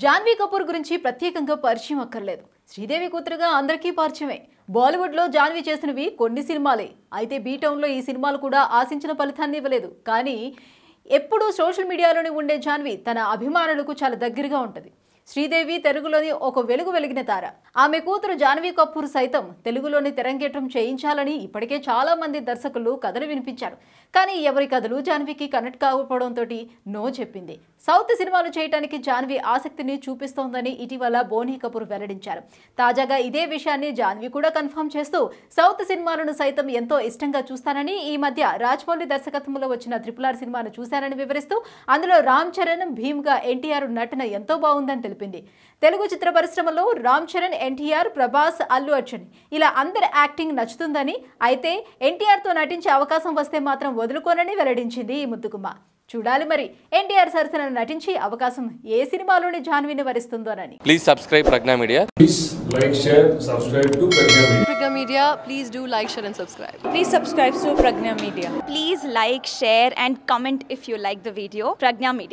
జాన్వీ కపూర్ గురించి ప్రత్యేకంగా పరిచయం అక్కర్లేదు శ్రీదేవి కూతురుగా అందరికీ పరిచయమే బాలీవుడ్లో జాన్వీ చేసినవి కొన్ని సినిమాలే అయితే బీటౌన్లో ఈ సినిమాలు కూడా ఆశించిన ఫలితాన్ని ఇవ్వలేదు కానీ ఎప్పుడూ సోషల్ మీడియాలోనే ఉండే జాన్వీ తన అభిమానులకు చాలా దగ్గరగా ఉంటుంది శ్రీదేవి తెలుగులోని ఒక వెలుగు వెలిగిన తార ఆమె కూతురు జాన్వి కపూర్ సైతం తెలుగులోని తెరంగేట్రం చేయించాలని ఇప్పటికే చాలా మంది దర్శకులు కథలు వినిపించారు కానీ ఎవరి కథలు జాన్వికి కనెక్ట్ కాకపోవడంతో నో చెప్పింది సౌత్ సినిమాలు చేయడానికి జాన్వి ఆసక్తిని చూపిస్తోందని ఇటీవల బోనీ కపూర్ వెల్లడించారు తాజాగా ఇదే విషయాన్ని జాన్వి కూడా కన్ఫర్మ్ చేస్తూ సౌత్ సినిమాలను సైతం ఎంతో ఇష్టంగా చూస్తానని ఈ మధ్య రాజమౌళి దర్శకత్వంలో వచ్చిన త్రిపులార్ సినిమాను చూశానని వివరిస్తూ అందులో రామ్ చరణ్ భీమ్గా ఎన్టీఆర్ నటన ఎంతో బాగుందని తెలిపింది తెలుగు చిత్ర పరిశ్రమలో రామ్ చరణ్ ఎన్టీఆర్ ప్రభాస్ అల్లు అర్జున్ ఇలా అందరి యాక్టింగ్ నచ్చుతుందని అయితే ఎన్టీఆర్తో నటించే అవకాశం వస్తే మాత్రం వదులుకోనని వెల్లడించింది ఈ ముద్దుగుమ్మ చూడాలి మరి ఎన్టీఆర్ సరసన నటించే అవకాశం ఏ సినిమాలోని జాన్విని వరిస్తుందోనని please subscribe Pragna media please like share subscribe to Pragna media Pragna media please do like share and subscribe please subscribe to Pragna media please like share and comment if you like the video Pragna media